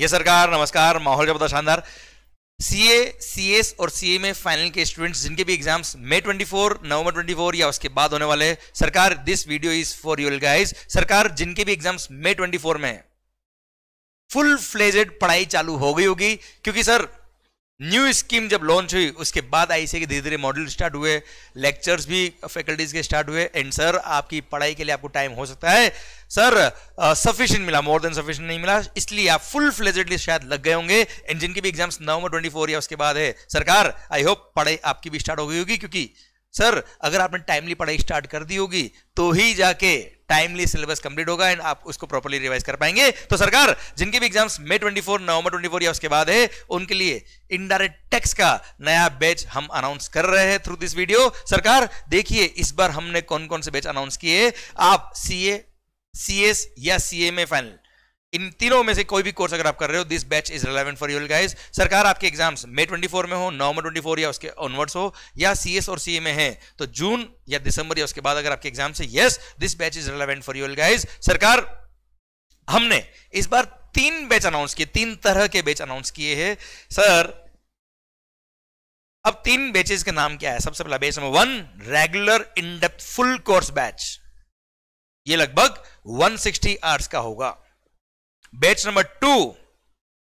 ये सरकार नमस्कार माहौल जबरदस्त शानदार सीए सीएस और सीए में फाइनल के स्टूडेंट्स जिनके भी एग्जाम्स मई 24 नवंबर 24 या उसके बाद होने वाले सरकार this video is for your guys सरकार जिनके भी एग्जाम्स मई 24 में फुल फ्लेजेड पढ़ाई चालू हो गई होगी क्योंकि सर न्यू स्कीम जब लॉन्च हुई उसके बाद आई के धीरे धीरे मॉड्यूल स्टार्ट हुए लेक्चर्स भी फैकल्टीज के स्टार्ट हुए एंड सर आपकी पढ़ाई के लिए आपको टाइम हो सकता है सर सफिशिएंट मिला मोर देन सफिशिएंट नहीं मिला इसलिए आप फुल फ्लेजेडली शायद लग गए होंगे एंड जिनकी भी एग्जाम्स नवंबर ट्वेंटी फोर या उसके बाद है सरकार आई होप पढ़ाई आपकी भी स्टार्ट हो गई होगी क्योंकि सर अगर आपने टाइमली पढ़ाई स्टार्ट कर दी होगी तो ही जाके टाइमली सिलेबस कंप्लीट होगा एंड आप उसको प्रॉपरली रिवाइज कर पाएंगे तो सरकार जिनके भी एग्जाम्स मे 24 नवंबर 24 या उसके बाद है उनके लिए इनडायरेक्ट टैक्स का नया बैच हम अनाउंस कर रहे हैं थ्रू दिस वीडियो सरकार देखिए इस बार हमने कौन कौन से बैच अनाउंस किए आप सीए सीएस या सी फाइनल इन तीनों में से कोई भी कोर्स अगर आप कर रहे हो this batch is relevant for your guys सरकार आपके एग्जाम्स मई 24 में हो नवंबर 24 या उसके ऑनवर्ड्स हो या एस और सीए में है तो जून या दिसंबर या उसके बाद अगर आपके एग्जाम से yes this batch is relevant for your guys सरकार हमने इस बार तीन बैच अनाउंस किए तीन तरह के बैच अनाउंस किए हैं सर अब तीन बैचेस के नाम क्या है सबसे पहला batch number one regular in depth full course batch ये लगभग 160 आवर्स का होगा बैच नंबर टू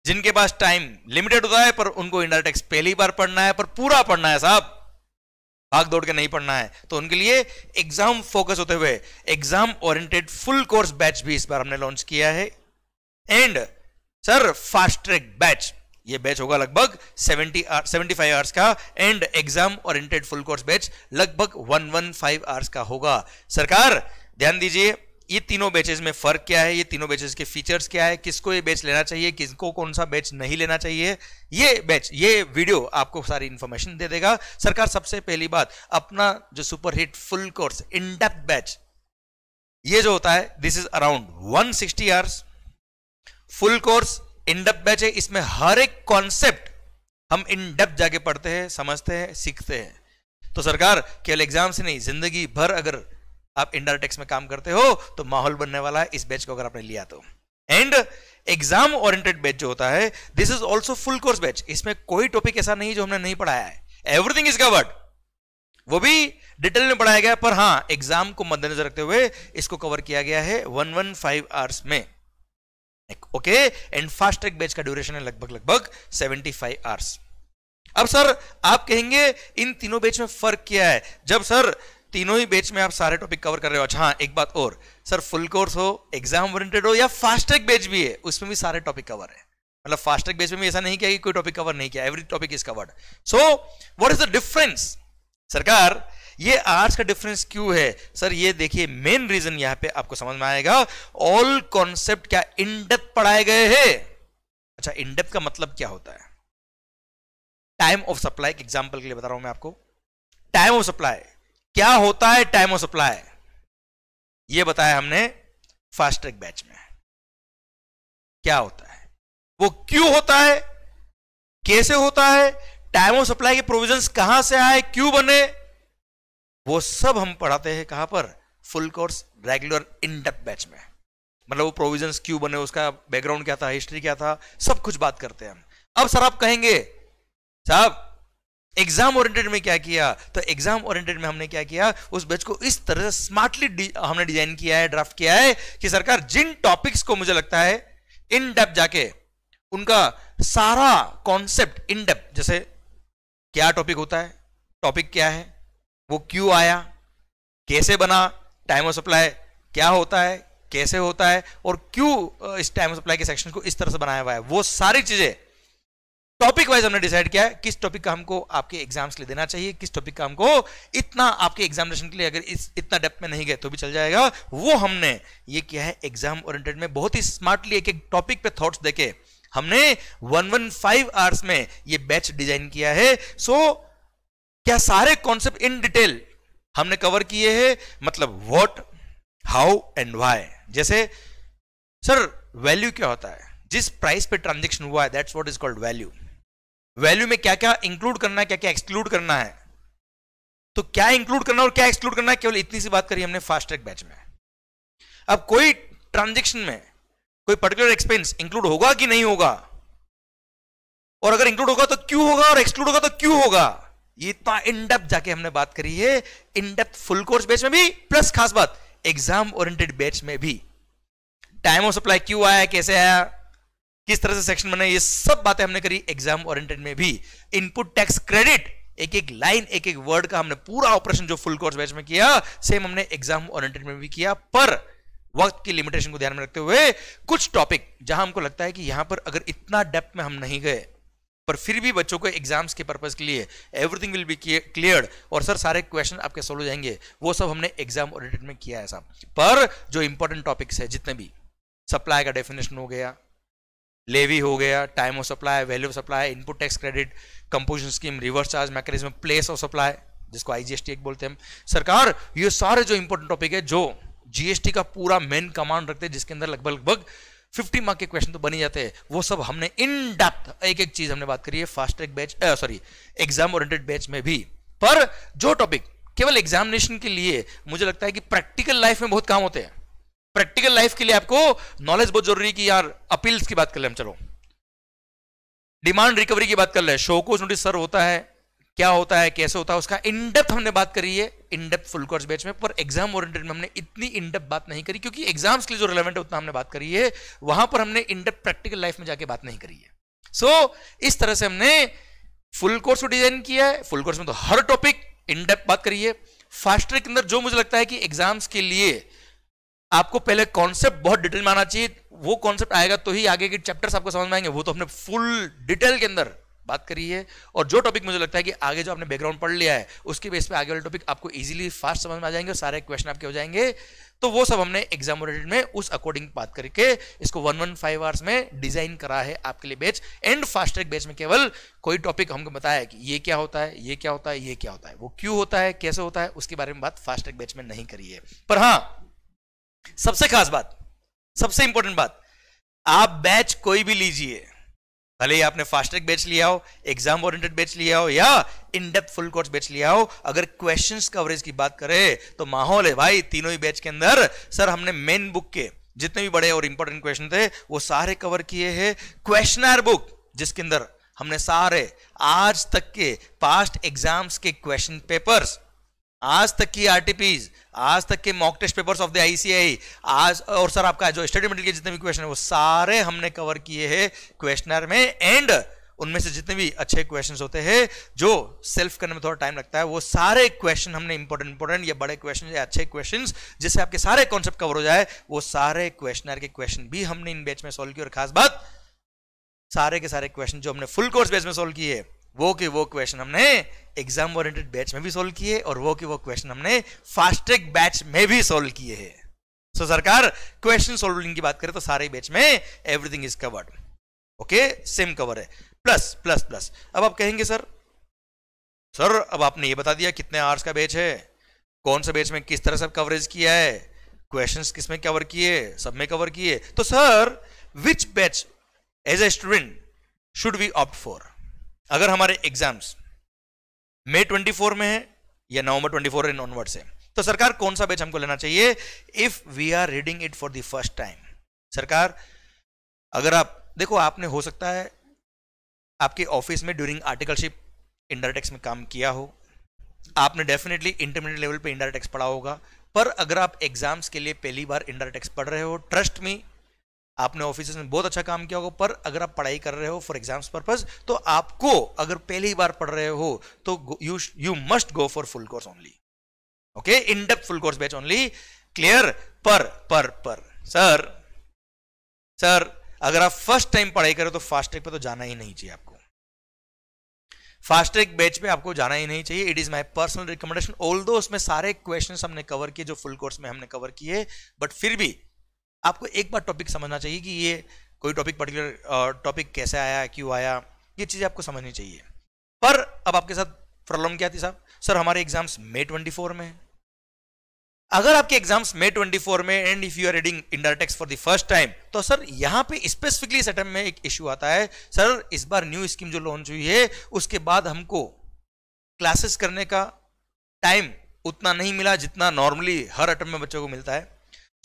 जिनके पास टाइम लिमिटेड होता है पर उनको इंडायरेक्ट टैक्स पहली बार पढ़ना है पर पूरा पढ़ना है साहब भाग दौड़ के नहीं पढ़ना है तो उनके लिए एग्जाम फोकस होते हुए exam oriented full course batch भी इस बार हमने लॉन्च किया है and sir fast track batch ये बैच होगा लगभग 70 सेवेंटी फाइव आवर्स का and exam oriented full course batch लगभग 115 आवर्स का होगा सरकार ध्यान दीजिए ये तीनों बैचेज में फ़र्क क्या है ये तीनों बैचेज के फीचर्स क्या है किसको ये बैच लेना चाहिए किसको कौन सा बैच नहीं लेना चाहिए ये बैच ये वीडियो आपको सारी इंफॉर्मेशन दे देगा सरकार सबसे पहली बात अपना जो superhit full course in batch ये जो होता है this is around 160 sixty hours full course in batch है इसमें हर एक कॉन्सेप्ट हम इन डेप्थ जाके पढ़ते हैं समझते हैं सीखते हैं तो सरकार केवल एग्जाम से नहीं जिंदगी भर अगर आप इंडाटेक्स में काम करते हो तो माहौल बनने वाला है इस बैच को अगर आपने लिया तो एंड एग्जाम ओरिएंटेड बैच जो होता है this is also full course batch इसमें कोई टॉपिक ऐसा नहीं जो हमने नहीं पढ़ाया है एवरीथिंग इज कवर्ड वो भी डिटेल में पढ़ाया गया पर हां एग्जाम को मद्देनजर रखते हुए इसको कवर किया गया है वन वन फाइव आवर्स में okay and fast track batch का ड्यूरेशन है लगभग लगभग सेवेंटी फाइव आवर्स अब सर आप कहेंगे इन तीनों बैच में फर्क क्या है जब सर तीनों ही बेच में आप सारे टॉपिक कवर कर रहे हो अच्छा हाँ एक बात और सर फुल कोर्स हो एग्जाम ओरिएंटेड हो या फास्ट ट्रैक बेच भी है उसमें भी सारे टॉपिक कवर है मतलब फास्ट ट्रैक बेच में भी ऐसा नहीं किया कि कोई टॉपिक कवर नहीं किया every topic is covered so what is the difference सरकार ये आर्ट्स का डिफरेंस क्यों है सर ये देखिए मेन रीजन यहां पे आपको समझ में आएगा ऑल कॉन्सेप्ट क्या इनडेप पढ़ाए गए हैं अच्छा इनडेप का मतलब क्या होता है टाइम ऑफ सप्लाई एग्जाम्पल के लिए बता रहा हूं मैं आपको टाइम ऑफ सप्लाई क्या होता है टाइम ऑफ सप्लाई ये बताया हमने फास्ट ट्रैक बैच में क्या होता है वो क्यों होता है कैसे होता है टाइम ऑफ सप्लाई के प्रोविजंस कहां से आए क्यों बने वो सब हम पढ़ाते हैं कहां पर full course regular in depth batch में मतलब वो प्रोविजंस क्यों बने उसका बैकग्राउंड क्या था हिस्ट्री क्या था सब कुछ बात करते हैं हम अब सर आप कहेंगे साहब एग्जाम ओरिएंटेड में क्या किया तो एग्जाम ओरिएंटेड में हमने क्या किया उस बैच को इस तरह से स्मार्टली हमने डिजाइन किया है ड्राफ्ट किया है कि सरकार जिन टॉपिक्स को मुझे लगता है इन डेप जाके उनका सारा कॉन्सेप्ट इन डेप जैसे क्या टॉपिक होता है टॉपिक क्या है वो क्यों आया कैसे बना टाइम ऑफ सप्लाई क्या होता है कैसे होता है और क्यों इस टाइम ऑफ सप्लाई के सेक्शन को इस तरह से बनाया हुआ है वो सारी चीजें टॉपिक वाइज हमने डिसाइड किया है किस टॉपिक का हमको आपके एग्जाम्स के लिए देना चाहिए किस टॉपिक का हमको इतना आपके एग्जामिनेशन के लिए अगर इस इतना डेप्थ में नहीं गए तो भी चल जाएगा वो हमने ये किया है एग्जाम ओरिएंटेड में बहुत ही स्मार्टली एक एक टॉपिक पे थॉट्स देके हमने 115 आवर्स में ये बैच डिजाइन किया है सो so, क्या सारे कॉन्सेप्ट इन डिटेल हमने कवर किए है मतलब वॉट हाउ एंड वाई जैसे सर वैल्यू क्या होता है जिस प्राइस पे ट्रांजेक्शन हुआ है that's what is called value value में क्या क्या इंक्लूड करना है क्या क्या एक्सक्लूड करना है तो क्या इंक्लूड करना और क्या एक्सक्लूड करना है केवल इतनी सी बात करी हमने फास्ट ट्रैक बैच में अब कोई ट्रांजेक्शन में कोई पर्टिकुलर एक्सपेंस इंक्लूड होगा कि नहीं होगा और अगर इंक्लूड होगा तो क्यों होगा और एक्सक्लूड होगा तो क्यों होगा ये इतना इनडेप जाके हमने बात करी है इनडेप फुल कोर्स बैच में भी प्लस खास बात एग्जाम ओरिएंटेड बैच में भी टाइम ऑफ सप्लाई क्यों आया कैसे आया किस तरह से सेक्शन बनाए ये सब बातें हमने करी एग्जाम ओरिएंटेड में भी इनपुट टैक्स क्रेडिट एक एक लाइन एक एक वर्ड का हमने पूरा ऑपरेशन जो फुल कोर्स बैच में किया सेम हमने एग्जाम ओरिएंटेड में भी किया पर वक्त की लिमिटेशन को ध्यान में रखते हुए कुछ टॉपिक जहां हमको लगता है कि यहां पर अगर इतना डेप्थ में हम नहीं गए पर फिर भी बच्चों को एग्जाम्स के पर्पज के लिए एवरीथिंग विल बी क्लियर और सर सारे क्वेश्चन आपके सोल्व हो जाएंगे वो सब हमने एग्जाम ओरिएंटेड में किया है साहब पर जो इंपॉर्टेंट टॉपिक्स है जितने भी सप्लाई का डेफिनेशन हो गया लेवी हो गया time of supply value of supply input tax credit composition scheme reverse charge mechanism place of supply जिसको आईजीएसटी एक बोलते हैं सरकार ये सारे जो इंपॉर्टेंट टॉपिक है जो जीएसटी का पूरा मेन कमांड रखते हैं जिसके अंदर लगभग लगभग 50 मार्क के क्वेश्चन तो बन ही जाते हैं वो सब हमने इन डेप्थ एक एक चीज हमने बात करी है fast track batch sorry exam oriented batch में भी पर जो टॉपिक केवल एग्जामिनेशन के लिए मुझे लगता है कि प्रैक्टिकल लाइफ में बहुत काम होते हैं प्रैक्टिकल लाइफ के लिए आपको नॉलेज बहुत जरूरी है कि यार अपील्स की बात कर ले हम चलो डिमांड रिकवरी की बात कर ले शोकोज नोटिस सर होता है क्या होता है कैसे होता है उसका इनडेप्थ हमने बात करी है इनडेप्थ फुल कोर्स बैच में पर एग्जाम ओरिएंटेड में हमने इतनी इनडेप्थ बात नहीं करी क्योंकि एग्जाम्स के लिए जो रिलेवेंट है उतना हमने बात करी है वहां पर हमने इनडेप्थ प्रैक्टिकल लाइफ में जाके बात नहीं करी है सो so, इस तरह से हमने फुल कोर्स को डिजाइन किया है फुल कोर्स में तो हर टॉपिक इनडेप्थ बात करिए फास्ट ट्रैक के अंदर जो मुझे लगता है कि एग्जाम्स के लिए आपको पहले कॉन्सेप्ट बहुत डिटेल में आना चाहिए वो कॉन्सेप्ट आएगा तो ही आगे के चैप्टर्स आपको समझ में आएंगे वो तो हमने फुल डिटेल के अंदर बात करी है और जो टॉपिक मुझे लगता है कि आगे जो आपने बैकग्राउंड पढ़ लिया है उसके बेस पे आगे वाले टॉपिक आपको इजीली फास्ट समझ में आ जाएंगे और सारे क्वेश्चन आपके हो जाएंगे तो वो सब हमने एग्जाम में उस अकॉर्डिंग बात करके इसको वन वन फाइव आवर्स में डिजाइन करा है आपके लिए batch and fast track batch में केवल कोई टॉपिक हमको बताया कि ये क्या होता है ये क्या होता है ये क्या होता है वो क्यों होता है कैसे होता है उसके बारे में बात फास्ट ट्रैक बैच में नहीं करी है पर हाँ सबसे खास बात सबसे इंपॉर्टेंट बात आप बैच कोई भी लीजिए भले ही आपने ट्रैक बैच लिया हो एग्जाम ओरिएंटेड बैच लिया हो या in depth full course batch लिया हो अगर क्वेश्चंस कवरेज की बात करें तो माहौल है भाई तीनों ही बैच के अंदर सर हमने मेन बुक के जितने भी बड़े और इंपॉर्टेंट क्वेश्चन थे वो सारे कवर किए हैं क्वेश्चनर बुक जिसके अंदर हमने सारे आज तक के पास्ट एग्जाम्स के क्वेश्चन पेपर्स आज तक की आर आज तक के mock test papers of the ICAI आज और सर आपका जो स्टडी मटेरियल के जितने भी क्वेश्चन है वो सारे हमने कवर किए हैं क्वेश्चनर में एंड उनमें से जितने भी अच्छे क्वेश्चन होते हैं जो सेल्फ करने में थोड़ा टाइम लगता है वो सारे क्वेश्चन हमने इंपॉर्टेंट इंपॉर्टेंट या बड़े क्वेश्चन या अच्छे क्वेश्चन जिससे आपके सारे कॉन्सेप्ट कवर हो जाए वो सारे क्वेश्चनर के क्वेश्चन भी हमने इन बैच में सोल्व किए और खास बात सारे के सारे क्वेश्चन जो हमने फुल कोर्स बेच में सोल्व किए वो के वो क्वेश्चन हमने एग्जाम ओरिएंटेड बैच में भी सोल्व किए और वो के वो क्वेश्चन हमने फास्ट ट्रैक बैच में भी सोल्व किए हैं सो so, सरकार क्वेश्चन सोल्विंग की बात करें तो सारे बैच में everything is covered okay same cover है प्लस प्लस प्लस अब आप कहेंगे सर सर अब आपने ये बता दिया कितने आर्स का बैच है कौन सा बैच में किस तरह से कवरेज किया है क्वेश्चन किस में कवर किए सब में कवर किए तो sir which batch as a student should we opt for अगर हमारे एग्जाम्स मई 24 में है या नवंबर 24 इन ऑनवर्ड से तो सरकार कौन सा बैच हमको लेना चाहिए if we are reading it for the first time सरकार अगर आप देखो आपने हो सकता है आपके ऑफिस में ड्यूरिंग आर्टिकलशिप इंडरटेक्स में काम किया हो आपने डेफिनेटली इंटरमीडिएट लेवल पे इंडरटेक्स पढ़ा होगा पर अगर आप एग्जाम्स के लिए पहली बार इंडरटेक्स पढ़ रहे हो ट्रस्ट मी आपने ऑफिस में बहुत अच्छा काम किया होगा पर अगर आप पढ़ाई कर रहे हो फॉर एग्जाम्स पर्पज तो आपको अगर पहली बार पढ़ रहे हो तो you you must go for full course only okay in depth full course batch only clear पर पर पर सर सर अगर आप फर्स्ट टाइम पढ़ाई करें तो फास्ट ट्रैक पे तो जाना ही नहीं चाहिए आपको फास्ट ट्रैक बैच पे आपको जाना ही नहीं चाहिए it is my personal recommendation although उसमें सारे क्वेश्चन हमने कवर किए जो फुल कोर्स में हमने कवर किए बट फिर भी आपको एक बार टॉपिक समझना चाहिए कि ये कोई टॉपिक पर्टिकुलर टॉपिक कैसे आया क्यों आया ये चीज़ें आपको समझनी चाहिए पर अब आपके साथ प्रॉब्लम क्या थी साहब सर हमारे एग्जाम्स मे 24 में अगर आपके एग्जाम्स मे 24 में and if you are reading indirect tax for the first time तो सर यहाँ पे स्पेसिफिकली सेटम में एक इश्यू आता है सर इस बार न्यू स्कीम जो लॉन्च हुई है उसके बाद हमको क्लासेस करने का टाइम उतना नहीं मिला जितना नॉर्मली हर अटम्प में बच्चों को मिलता है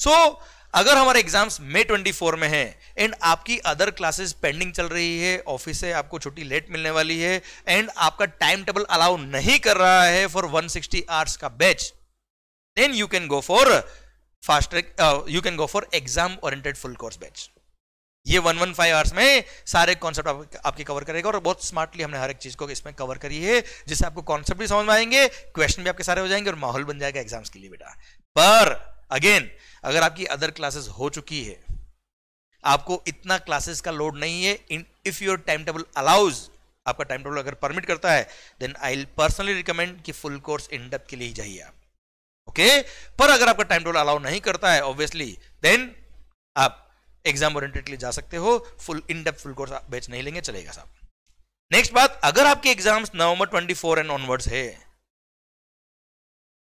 सो so, अगर हमारे एग्जाम्स मे 24 में हैं एंड आपकी अदर क्लासेस पेंडिंग चल रही है ऑफिस से आपको छुट्टी लेट मिलने वाली है एंड आपका टाइम टेबल अलाउ नहीं कर रहा है फॉर 160 आवर्स का batch then you can go for fast track you can go for exam oriented full course batch ये 115 आवर्स में सारे कॉन्सेप्ट आप, आपके कवर करेगा और बहुत स्मार्टली हमने हर एक चीज को इसमें कवर करी है जिससे आपको कॉन्सेप्ट भी समझ में आएंगे क्वेश्चन भी आपके सारे हो जाएंगे और माहौल बन जाएगा एग्जाम्स के लिए बेटा पर अगेन अगर आपकी अदर क्लासेस हो चुकी है आपको इतना क्लासेस का लोड नहीं है in if your time table allows आपका टाइम टेबल अगर परमिट करता है देन आई पर्सनली रिकमेंड कि फुल कोर्स इन डेप्थ के लिए ही जाइए आप ओके okay? पर अगर आपका टाइम टेबल अलाउ नहीं करता है ऑब्वियसली देन आप एग्जाम ओरिएंटेड के लिए जा सकते हो full in depth full course batch नहीं लेंगे चलेगा साहब नेक्स्ट बात अगर आपके एग्जाम्स नवंबर 24 एंड ऑनवर्ड्स है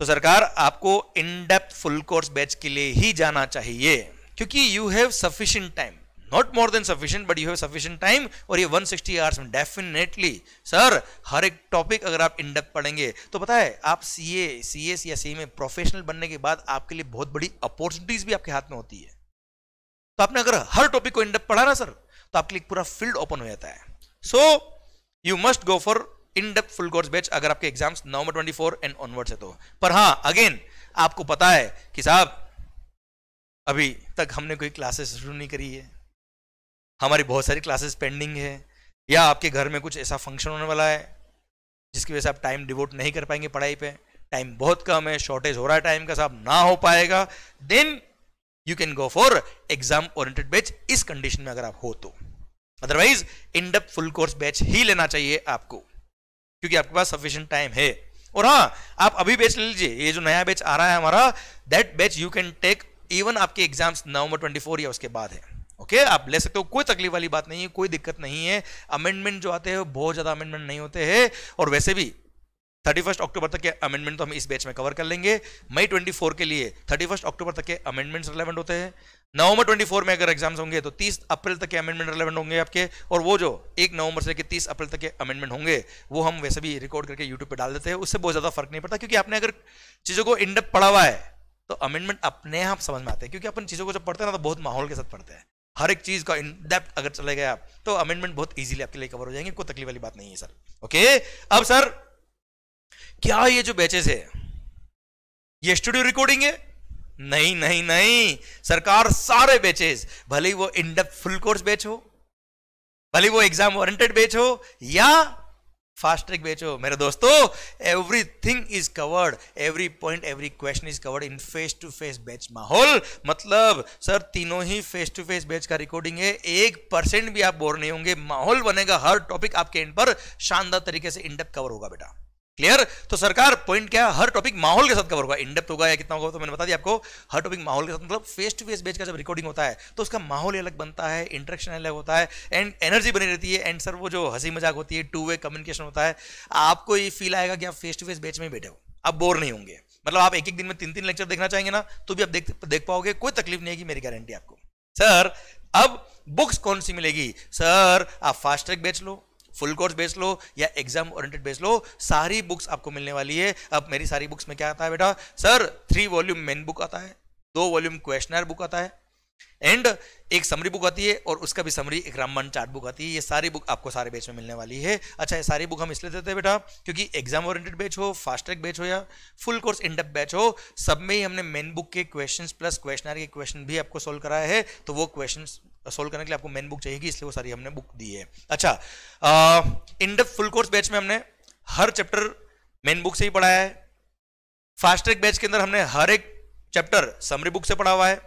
तो सरकार आपको in depth full course batch के लिए ही जाना चाहिए क्योंकि you have sufficient time not more than sufficient but you have sufficient time और ये 160 आवर्स में डेफिनेटली सर हर एक टॉपिक अगर आप इन डेप्थ पढ़ेंगे तो पता है आप सीए एस या सीए में प्रोफेशनल बनने के बाद आपके लिए बहुत बड़ी अपॉर्चुनिटीज भी आपके हाथ में होती है तो आपने अगर हर टॉपिक को इनडेप पढ़ा ना सर तो आपके लिए पूरा फील्ड ओपन हो जाता है so you must go for in depth full course batch अगर आपके exams November twenty four and onward है तो पर हाँ अगेन आपको पता है कि साहब अभी तक हमने कोई क्लासेस शुरू नहीं करी है हमारी बहुत सारी क्लासेस पेंडिंग है या आपके घर में कुछ ऐसा फंक्शन होने वाला है जिसकी वजह से आप टाइम डिवोट नहीं कर पाएंगे पढ़ाई पे टाइम बहुत कम है शॉर्टेज हो रहा है टाइम का साहब ना हो पाएगा then you can go for exam oriented batch इस कंडीशन में अगर आप हो तो otherwise in depth full course batch ही लेना चाहिए आपको क्योंकि आपके पास सफिशियंट टाइम है और हाँ आप अभी बैच ले लीजिए ये जो नया बैच आ रहा है हमारा that batch you can take even आपके एग्जाम्स नवंबर 24 या उसके बाद है ओके okay? आप ले सकते हो कोई तकलीफ वाली बात नहीं है कोई दिक्कत नहीं है अमेंडमेंट जो आते हैं बहुत ज़्यादा अमेंडमेंट नहीं होते हैं और वैसे भी थर्टी फर्स्ट अक्टूबर तक के अमेंडमेंट तो हम इस बैच में कवर कर लेंगे मई ट्वेंटी फोर के लिए थर्टी फर्स्ट अक्टूबर तक के अमेंडमेंट्स रिलेवेंट होते हैं नवंबर ट्वेंटी फोर में अगर एग्जाम्स होंगे तो तीस अप्रैल तक के अमेंडमेंट रिलेवेंट होंगे आपके और वो जो एक नवंबर से लेकर तीस अप्रैल तक के अमेंडमेंट होंगे वो हम वैसे भी रिकॉर्ड करके यूट्यूब पर डाल देते हैं उससे बहुत ज़्यादा फर्क नहीं पड़ता क्योंकि आपने अगर चीज़ों को इंडप पढ़ा हुआ है तो अमेंडमेंट अपने आप समझ में आते हैं क्योंकि अपन चीज़ों को जब पढ़ते हैं ना तो बहुत माहौल के साथ पढ़ते हैं हर एक चीज का इन डेप्थ अगर चले गए आप तो अमेंडमेंट बहुत इजीली आपके लिए कवर हो जाएंगे कोई तकलीफ वाली बात नहीं है सर ओके अब सर क्या ये जो बैचेस है ये स्टूडियो रिकॉर्डिंग है नहीं नहीं नहीं सरकार सारे बैचेस भले वो इनडेप्थ फुल कोर्स बैच हो भले वो एग्जाम वारंटेड बैच हो या फास्ट ट्रैक बैच हो मेरे दोस्तों everything is covered every point every question is covered in face to face batch माहौल मतलब सर तीनों ही फेस टू फेस बैच का रिकॉर्डिंग है एक परसेंट भी आप बोर नहीं होंगे माहौल बनेगा हर टॉपिक आपके एंड पर शानदार तरीके से इनडेप कवर होगा बेटा क्लियर तो सरकार पॉइंट क्या है हर टॉपिक माहौल के साथ कवर होगा इनडेप्थ होगा या कितना होगा तो मैंने बता दिया आपको हर टॉपिक माहौल के साथ मतलब फेस टू फेस बेच का जब रिकॉर्डिंग होता है तो उसका माहौल अलग बनता है इंटरेक्शन अलग होता है एंड एनर्जी बनी रहती है एंड सर वो जो हंसी मजाक होती है टू वे कम्युनिकेशन होता है आपको ये फील आएगा कि आप फेस टू फेस बेच में बैठे हो आप बोर नहीं होंगे मतलब आप एक एक दिन में तीन तीन लेक्चर देखना चाहेंगे ना तो भी आप देख देख पाओगे कोई तकलीफ नहीं है कि मेरी गारंटी आपको सर अब बुक्स कौन सी मिलेगी सर आप फास्ट ट्रैक बेच लो फुल कोर्स बेच लो या एग्जाम ओरिएंटेड बेस लो सारी बुक्स आपको मिलने वाली है अब मेरी सारी बुक्स में क्या आता है बेटा sir three volume main book आता है दो वॉल्यूम क्वेश्चनर बुक आता है एंड एक समरी बुक आती है और उसका भी समरी एक रामबन चार्ट बुक आती है ये सारी बुक आपको सारे बेच में मिलने वाली है अच्छा ये सारी बुक हम इसलिए देते हैं बेटा क्योंकि एग्जाम ओरिएंटेड बैच हो फास्ट ट्रैक बैच हो या फुल कोर्स इंडप बैच हो सब में ही हमने मेन बुक के क्वेश्चन प्लस क्वेश्चन के क्वेश्चन भी आपको सोल्व कराया है तो वो क्वेश्चन सोल्व करने के लिए आपको मेन बुक चाहिए इसलिए वो सारी हमने बुक दी है अच्छा इंडप फुल कोर्स बैच में हमने हर चैप्टर मेन बुक से ही पढ़ाया है फास्ट ट्रैक बैच के अंदर हमने हर एक चैप्टर समरी बुक से पढ़ा हुआ है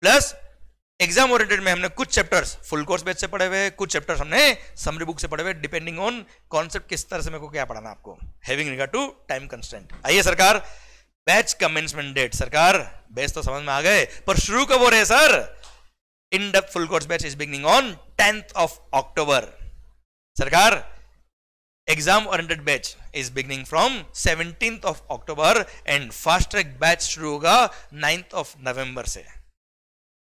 प्लस एग्जाम ओरिएंटेड में हमने कुछ चैप्टर्स फुल कोर्स बेच से पढ़े हुए कुछ चैप्टर्स हमने समरी बुक से पढ़े हुए डिपेंडिंग ऑन कॉन्सेप्ट किस तरह से मेरे को क्या पढ़ाना आपको having regard to time constant आइए सरकार बैच कमेंसमेंट डेट सरकार बैच तो समझ में आ गए पर शुरू कब हो रहे हैं sir in depth full course batch is beginning on tenth of October सरकार exam oriented batch is beginning from 17th of October and fast track batch शुरू होगा नाइन्थ ऑफ नवंबर से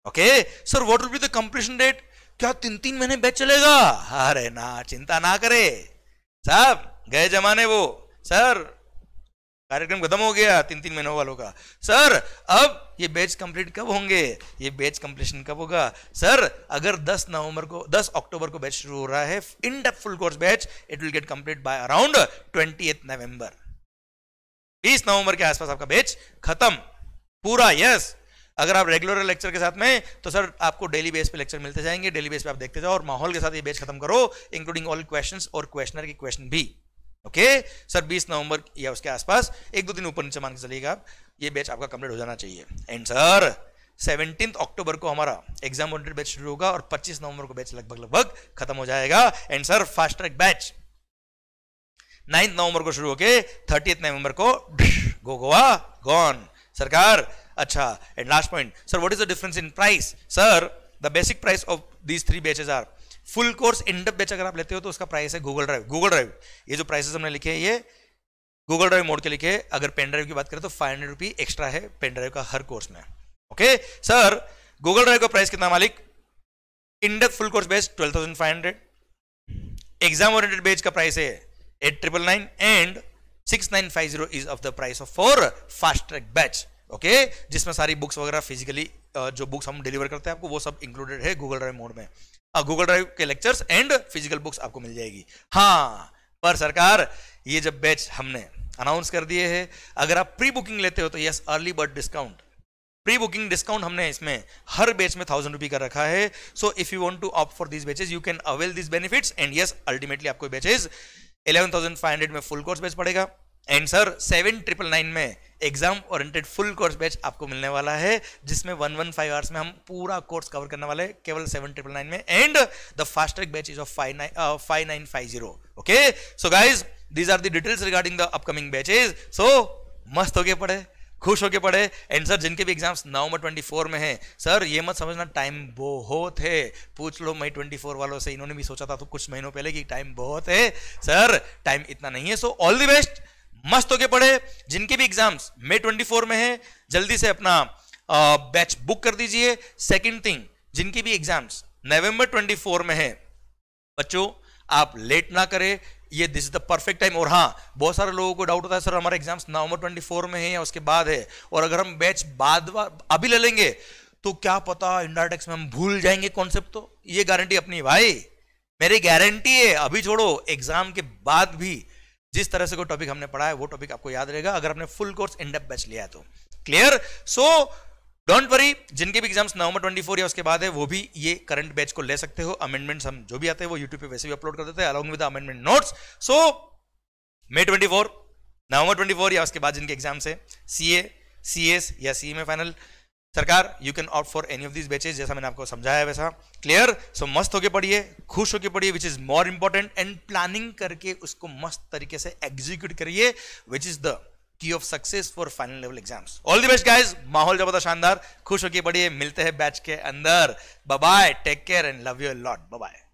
okay sir what will be the completion date क्या तीन तीन महीने batch चलेगा अरे ना चिंता ना करे साहब गए जमाने वो सर कार्यक्रम खत्म हो गया तीन तीन महीनों वालों का सर अब ये बैच कंप्लीट कब होंगे ये बैच कंप्लीशन कब होगा सर अगर 10 नवंबर को 10 अक्टूबर को बैच शुरू हो रहा है in depth full course batch it will get complete by around twenty November 20 November के आसपास आपका बैच खत्म पूरा यस अगर आप रेगुलर लेक्चर के साथ में तो सर आपको डेली बेस पे लेक्चर मिलते जाएंगे डेली बेस पे आप देखते जाओ और माहौल के साथ ये बेच खत्म करो इंक्लूडिंग ऑल क्वेश्चन और क्वेश्चनर के क्वेश्चन भी ओके सर 20 नवंबर या उसके आसपास एक दो दिन ऊपर नीचे मान के चलिएगा आप ये बैच आपका कंप्लीट हो जाना चाहिए एंड सर सेवनटीन अक्टूबर को हमारा एग्जाम ओरिएंटेड बैच शुरू होगा और पच्चीस नवंबर को बैच लगभग लगभग खत्म हो जाएगा and sir fast track batch ninth November को शुरू होके थर्टी नवंबर को गो गोवा गॉन सरकार अच्छा and last point sir what is the difference in price sir the basic price of these three batches are full course in depth batch अगर आप लेते हो तो उसका प्राइस है गूगल ड्राइव गूगल ड्राइव ये जो प्राइसेस हमने लिखे हैं ये गूगल ड्राइव मोड के लिखे अगर पेन ड्राइव की बात करें तो फाइव हंड्रेड रुपी एक्स्ट्रा है पेन ड्राइव का हर कोर्स में ओके सर गूगल ड्राइव का प्राइस कितना मालिक in depth full course batch twelve thousand five hundred exam oriented batch का प्राइस है eight triple nine and six nine five zero is of the price of for fast track batch okay जिसमें सारी books वगैरह physically जो books हम deliver करते हैं आपको वो सब इंक्लूडेड है गूगल ड्राइव मोड में गूगल ड्राइव के लेक्चर्स एंड फिजिकल बुक्स आपको मिल जाएगी हाँ पर सरकार ये जब बैच हमने अनाउंस कर दिए है अगर आप प्री बुकिंग लेते हो तो yes early bird discount pre booking discount हमने इसमें हर बेच में थाउजेंड रुपी का रखा है so if you want to opt for this batches you can avail this benefits and yes ultimately आपको बेचेज 11,500 में फुल कोर्स बेच पड़ेगा and sir seven triple nine में exam oriented full course batch आपको मिलने वाला है जिसमें one one five hours में हम पूरा कोर्स कवर करने वाले हैं केवल सेवन ट्रिपल नाइन में and the fast track batch is of five nine five nine five zero okay so guys these are the details regarding the upcoming batches so मस्त होके पढ़े खुश होके पढ़े एंड सर जिनके भी एग्जाम्स नवंबर 24 में हैं सर ये मत समझना टाइम बहुत है पूछ लो मई 24 वालों से इन्होंने भी सोचा था तो कुछ महीनों पहले कि टाइम बहुत है सर टाइम इतना नहीं है सो ऑल द बेस्ट मस्त होके पढ़े जिनके भी एग्जाम्स मे 24 में है जल्दी से अपना बैच बुक कर दीजिए सेकंड थिंग जिनकी भी एग्जाम्स नवंबर 24 में है बच्चों आप लेट ना करें ये this is the perfect time और हाँ बहुत सारे लोगों को डाउट होता है सर हमारे एग्जाम्स नवंबर फोर में है या उसके बाद है और अगर हम बैच बाद अभी ले लेंगे तो क्या पता इंडाटेक्स में हम भूल जाएंगे कॉन्सेप्ट तो ये गारंटी अपनी भाई मेरी गारंटी है अभी छोड़ो एग्जाम के बाद भी जिस तरह से कोई टॉपिक हमने पढ़ा है वो टॉपिक आपको याद रहेगा अगर आपने फुल कोर्स इनडेप बैच लिया है तो क्लियर सो डोंट वरी जिनके भी एग्जाम्स नवंबर 24 या उसके बाद है वो भी ये करंट बैच को ले सकते हो अमेंडमेंट्स हम जो भी आते हैं वो यूट्यूब पे वैसे भी अपलोड कर देते हैं along with amendment notes so May 24 November 24 या उसके बाद जिनके एग्जाम्स है सी ए सी एस या सी में फाइनल सरकार you can opt for any of this batches जैसा मैंने आपको समझाया वैसा क्लियर सो so, मस्त होके पढ़िए खुश होके पढ़िए which is more important and planning करके उसको मस्त तरीके से एग्जीक्यूट करिए which is the key of success for final level exams all the best guys माहौल जबरदस्त शानदार खुश होके पढ़िए मिलते हैं बैच के अंदर bye take care and love you lot bye